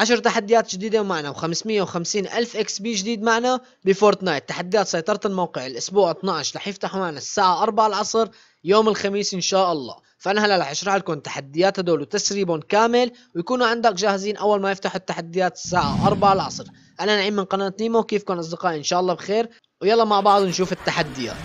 10 تحديات جديدة معنا و550 ألف إكس بي جديد معنا بفورتنايت تحديات سيطرة الموقع الأسبوع 12 رح يفتحوا معنا الساعة 4 العصر يوم الخميس إن شاء الله فأنا هلا رح أشرح لكم تحديات هدول وتسريبهم كامل ويكونوا عندك جاهزين أول ما يفتحوا التحديات الساعة 4 العصر أنا نعيم من قناة نيمو كيفكم أصدقائي إن شاء الله بخير ويلا مع بعض نشوف التحديات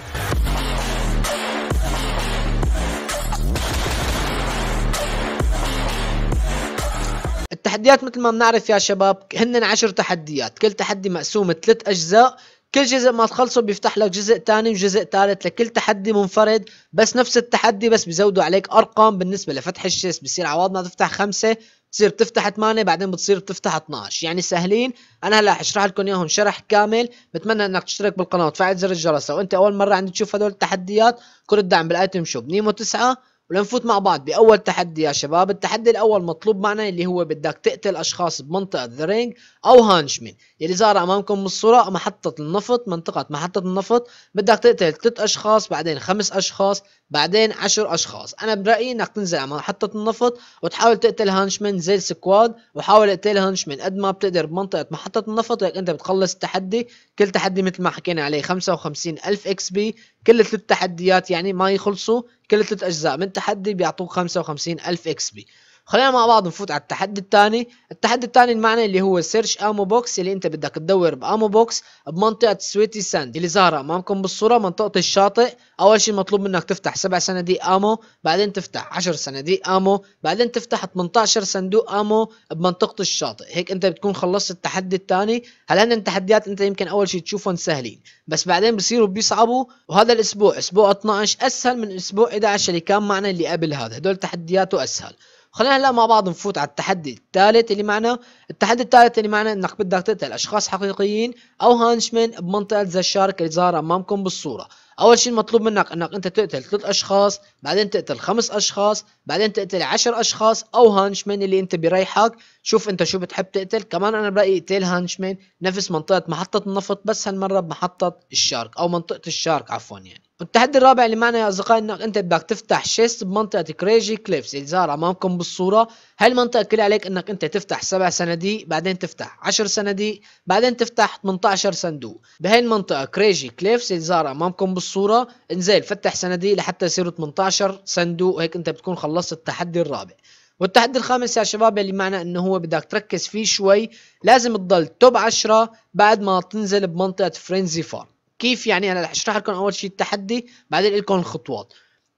التحديات مثل ما بنعرف يا شباب هن عشر تحديات كل تحدي مقسوم ثلاث أجزاء كل جزء ما تخلصه بيفتح لك جزء ثاني وجزء ثالث لكل تحدي منفرد بس نفس التحدي بس بيزودوا عليك ارقام بالنسبه لفتح الشيس بصير عوض ما تفتح خمسه بتصير بتفتح 8 بعدين بتصير بتفتح 12 يعني سهلين انا هلا حشرح لكم اياهم شرح كامل بتمنى انك تشترك بالقناه وتفعل زر الجرس لو انت اول مره عندك تشوف هدول التحديات كل الدعم بالايتم شوب نيمو 9 ولنفوت مع بعض باول تحدي يا شباب التحدي الاول مطلوب معنا اللي هو بدك تقتل اشخاص بمنطقه ذا رينج او هانشمن يلي صار امامكم بالصوره محطه النفط منطقه محطه النفط بدك تقتل ثلاث اشخاص بعدين خمس اشخاص بعدين عشر اشخاص انا برايي انك تنزل على محطه النفط وتحاول تقتل هانشمن زي السكواد وحاول تقتل هانشمن قد ما بتقدر بمنطقه محطه النفط لك انت بتخلص التحدي كل تحدي مثل ما حكينا عليه 55000 اكس بي كل الثلاث تحديات يعني ما يخلصوا كل الثلاث اجزاء من تحدي بيعطوك 55 الف اكس بي خلينا مع بعض نفوت على التحدي الثاني التحدي الثاني المعنى اللي هو سيرش امو بوكس اللي انت بدك تدور بامو بوكس بمنطقه سويتي ساند اللي ظاهره امامكم بالصوره منطقه الشاطئ اول شيء مطلوب منك تفتح سبع صناديق امو بعدين تفتح 10 صناديق امو بعدين تفتح 18 صندوق امو بمنطقه الشاطئ هيك انت بتكون خلصت التحدي الثاني هلا التحديات انت يمكن اول شيء تشوفهم سهلين بس بعدين بصيروا بيصعبوا وهذا الاسبوع اسبوع 12 اسهل من اسبوع 11 اللي كان معنا اللي قبل هذا هدول تحدياته اسهل خلينا هلا مع بعض نفوت على التحدي الثالث اللي معنا التحدي الثالث اللي معنا انك بدك تقتل اشخاص حقيقيين او هانشمن بمنطقه ذا الشارك اللي ظاهره امامكم بالصوره اول شيء المطلوب منك انك انت تقتل ثلاث اشخاص بعدين تقتل خمس اشخاص بعدين تقتل عشر اشخاص او هانشمن اللي انت بريحك شوف انت شو بتحب تقتل كمان انا برايي اقتل هانشمن نفس منطقه محطه النفط بس هالمره بمحطه الشارك او منطقه الشارك عفوا يعني التحدي الرابع اللي معنا يا اصدقائي انك انت بدك تفتح شيست بمنطقه كريجي كليفز اللي ظاهر امامكم بالصوره هاي المنطقه كل عليك انك انت تفتح سبع صناديق بعدين تفتح 10 صناديق بعدين تفتح 18 صندوق بهي المنطقه كريجي كليفز اللي ظاهر امامكم بالصوره انزل فتح صناديق لحتى يصيروا 18 صندوق هيك انت بتكون خلصت التحدي الرابع والتحدي الخامس يا شباب اللي معنا انه هو بدك تركز فيه شوي لازم تضل توب 10 بعد ما تنزل بمنطقه فرينزي فارم كيف يعني انا رح اشرح لكم اول شيء التحدي بعدين لكم الخطوات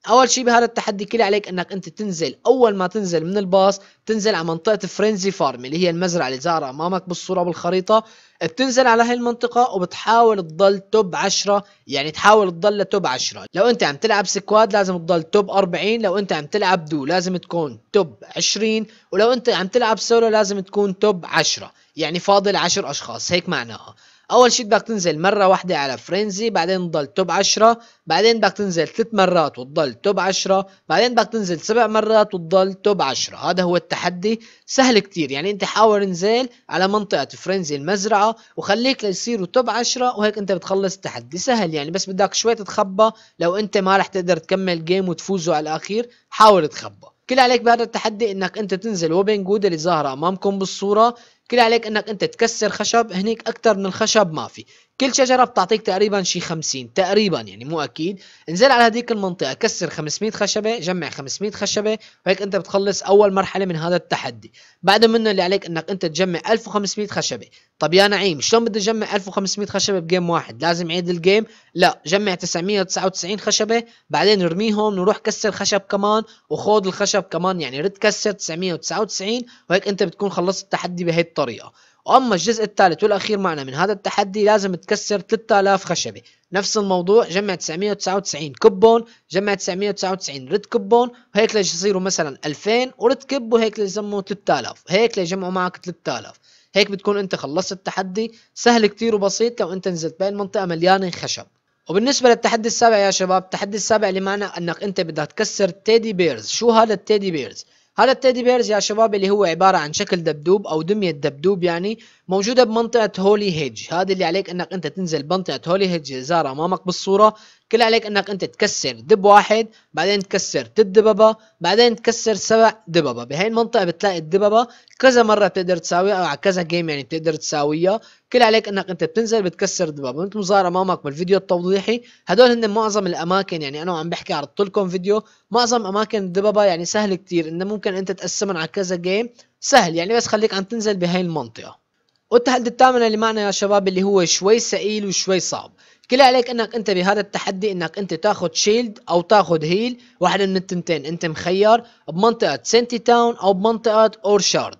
اول شيء بهذا التحدي كل عليك انك انت تنزل اول ما تنزل من الباص تنزل على منطقه فرينزي فارم اللي هي المزرعه اللي ظاهره امامك بالصوره بالخريطه بتنزل على هاي المنطقه وبتحاول تضل توب 10 يعني تحاول تضل لتوب 10 لو انت عم تلعب سكواد لازم تضل توب 40 لو انت عم تلعب دو لازم تكون توب 20 ولو انت عم تلعب سولو لازم تكون توب 10 يعني فاضل 10 اشخاص هيك معناها اول شيء بدك تنزل مره واحده على فرينزي بعدين تضل توب 10 بعدين بدك تنزل ثلاث مرات وتضل توب 10 بعدين بدك تنزل سبع مرات وتضل توب 10 هذا هو التحدي سهل كتير يعني انت حاول انزل على منطقه فرينزي المزرعه وخليك ليصيروا توب 10 وهيك انت بتخلص التحدي سهل يعني بس بدك شوي تتخبى لو انت ما رح تقدر تكمل جيم وتفوزوا على الاخير حاول تخبى كل عليك بهذا التحدي انك انت تنزل وبين جودة اللي ظاهرة امامكم بالصورة كل عليك انك انت تكسر خشب هنيك اكثر من الخشب ما في كل شجره بتعطيك تقريبا شي 50 تقريبا يعني مو اكيد انزل على هذيك المنطقه كسر 500 خشبه جمع 500 خشبه وهيك انت بتخلص اول مرحله من هذا التحدي بعد منه اللي عليك انك انت تجمع 1500 خشبه طب يا نعيم شلون بدي اجمع 1500 خشبه بجيم واحد لازم اعيد الجيم لا جمع 999 خشبه بعدين ارميهم نروح كسر خشب كمان وخوض الخشب كمان يعني رد كسر 999 وهيك انت بتكون خلصت التحدي بهي الطريقه واما الجزء الثالث والاخير معنا من هذا التحدي لازم تكسر 3000 خشبه نفس الموضوع جمع 999 كبون جمع 999 رد كبون هيك ليش يصيروا مثلا 2000 ورد كب وهيك ليش 3000 هيك ليجمعوا معك 3000 هيك بتكون انت خلصت التحدي سهل كتير وبسيط لو انت نزلت بين منطقه مليانه خشب وبالنسبة للتحدي السابع يا شباب التحدي السابع اللي معنا انك انت بدك تكسر تيدي بيرز شو هذا التيدي بيرز هذا التيدي بيرز يا شباب اللي هو عبارة عن شكل دبدوب او دمية دبدوب يعني موجوده بمنطقه هولي هيدج هذا اللي عليك انك انت تنزل بمنطقه هولي هيدج زار امامك بالصوره كل عليك انك انت تكسر دب واحد بعدين تكسر دببة بعدين تكسر سبع دببه بهاي المنطقه بتلاقي الدببه كذا مره بتقدر تساويها او على كذا جيم يعني بتقدر تساويها كل عليك انك انت بتنزل بتكسر دببه مثل ما امامك بالفيديو التوضيحي هدول هن معظم الاماكن يعني انا عم بحكي عرضت لكم فيديو معظم اماكن الدببه يعني سهل كتير انه ممكن انت تقسمهم على كذا جيم سهل يعني بس خليك عم تنزل بهاي المنطقه والتحدي الثامن اللي معنا يا شباب اللي هو شوي سئيل وشوي صعب كل عليك انك انت بهذا التحدي انك انت تاخذ شيلد او تاخذ هيل واحدة من التنتين انت مخير بمنطقة سنتي تاون او بمنطقة اورشارد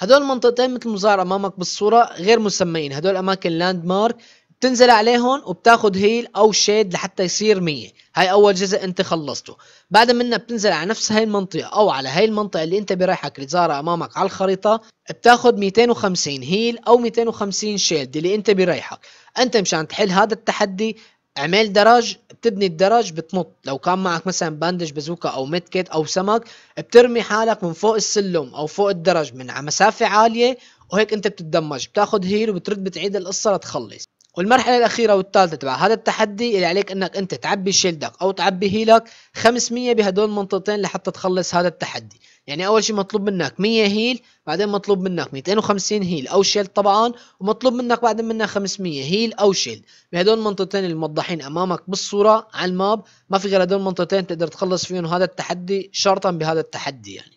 هدول المنطقتين مثل ما امامك بالصورة غير مسميين هدول اماكن لاند مارك بتنزل عليهم وبتاخد هيل او شيد لحتى يصير 100 هاي اول جزء انت خلصته بعد منها بتنزل على نفس هاي المنطقه او على هاي المنطقه اللي انت برايحك اللي ظاهره امامك على الخريطه بتاخد 250 هيل او 250 شيد اللي انت برايحك انت مشان تحل هذا التحدي اعمل درج بتبني الدرج بتنط لو كان معك مثلا باندج بازوكا او كيت او سمك بترمي حالك من فوق السلم او فوق الدرج من على مسافه عاليه وهيك انت بتتدمج بتاخد هيل وبترد بتعيد القصه لتخلص والمرحلة الأخيرة والثالثة تبع هذا التحدي اللي عليك أنك أنت تعبي شيلدك أو تعبي هيلك 500 بهدول المنطقتين لحتى تخلص هذا التحدي يعني أول شيء مطلوب منك 100 هيل بعدين مطلوب منك 250 هيل أو شيلد طبعا ومطلوب منك بعد منها 500 هيل أو شيلد بهدول المنطقتين الموضحين أمامك بالصورة على الماب ما في غير هدول المنطقتين تقدر تخلص فيهم هذا التحدي شرطا بهذا التحدي يعني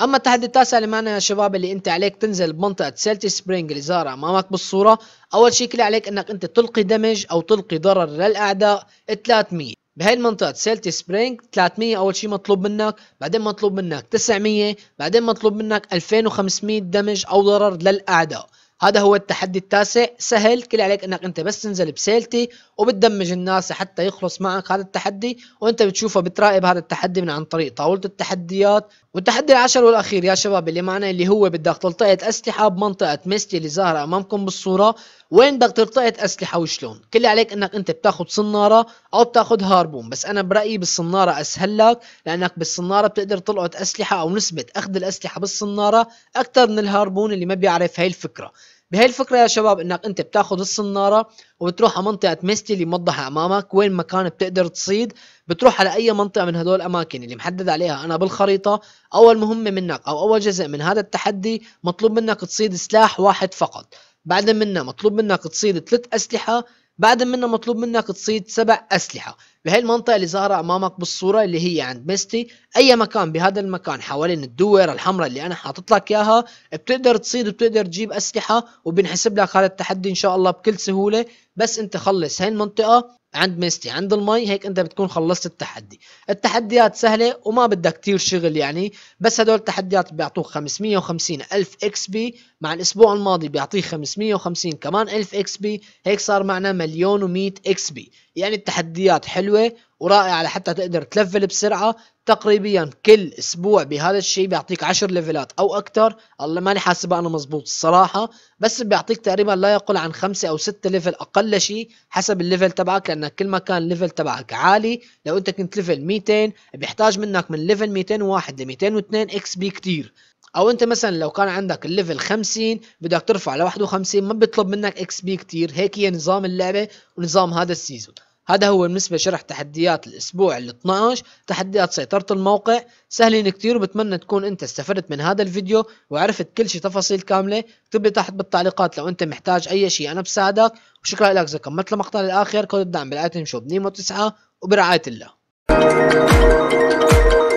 اما التحدي التاسع اللي معنا يا شباب اللي انت عليك تنزل بمنطقه سيلتي سبرينج اللي ظاهره امامك بالصوره اول شيء كل عليك انك انت تلقي دمج او تلقي ضرر للاعداء 300 بهي المنطقة سيلتي سبرينج 300 أول شيء مطلوب منك بعدين مطلوب منك 900 بعدين مطلوب منك 2500 دمج أو ضرر للأعداء هذا هو التحدي التاسع سهل كل عليك انك انت بس تنزل بسيلتي وبتدمج الناس حتى يخلص معك هذا التحدي وانت بتشوفه بتراقب هذا التحدي من عن طريق طاولة التحديات والتحدي العاشر والاخير يا شباب اللي معنا اللي هو بدك تلتقط اسلحه بمنطقه ميستي اللي ظاهره امامكم بالصوره وين بدك تلتقط اسلحه وشلون كل اللي عليك انك انت بتاخذ صناره او بتاخذ هاربون بس انا برايي بالصناره اسهل لك لانك بالصناره بتقدر تلقط اسلحه او نسبه اخذ الاسلحه بالصناره اكثر من الهاربون اللي ما بيعرف هاي الفكره بهي الفكره يا شباب انك انت بتاخذ الصناره وبتروح على منطقه ميستي اللي موضحه امامك وين مكان بتقدر تصيد بتروح على اي منطقه من هدول الاماكن اللي محدد عليها انا بالخريطه اول مهمه منك او اول جزء من هذا التحدي مطلوب منك تصيد سلاح واحد فقط بعد منها مطلوب منك تصيد ثلاث اسلحه بعد منا مطلوب منك تصيد سبع أسلحة بهي المنطقة اللي ظاهرة أمامك بالصورة اللي هي عند ميستي أي مكان بهذا المكان حوالين الدوير الحمراء اللي أنا حاطط لك إياها بتقدر تصيد وبتقدر تجيب أسلحة وبنحسب لك هذا التحدي إن شاء الله بكل سهولة بس أنت خلص هاي المنطقة عند ميستي عند المي هيك انت بتكون خلصت التحدي التحديات سهلة وما بدها كتير شغل يعني بس هدول التحديات بيعطوك 550 ألف اكس بي مع الاسبوع الماضي بيعطيك 550 كمان ألف اكس بي هيك صار معنا مليون و100 اكس بي يعني التحديات حلوة ورائعة لحتى تقدر تلفل بسرعة تقريبا كل اسبوع بهذا الشيء بيعطيك عشر ليفلات او اكثر الله ماني حاسبة انا مزبوط الصراحة بس بيعطيك تقريبا لا يقل عن خمسة او ستة ليفل اقل شيء حسب الليفل تبعك لانك كل ما كان الليفل تبعك عالي لو انت كنت ليفل 200 بيحتاج منك من ليفل 201 ل 202 اكس بي كتير او انت مثلا لو كان عندك الليفل 50 بدك ترفع ل 51 ما بيطلب منك اكس بي كتير هيك هي نظام اللعبة ونظام هذا السيزون هذا هو بالنسبة لشرح تحديات الأسبوع ال 12 تحديات سيطرة الموقع سهلين كتير وبتمنى تكون أنت استفدت من هذا الفيديو وعرفت كل شيء تفاصيل كاملة اكتب لي تحت بالتعليقات لو أنت محتاج أي شيء أنا بساعدك وشكرا لك إذا كملت المقطع للآخر كود الدعم بالآيتم شوب نيمو 9 وبرعاية الله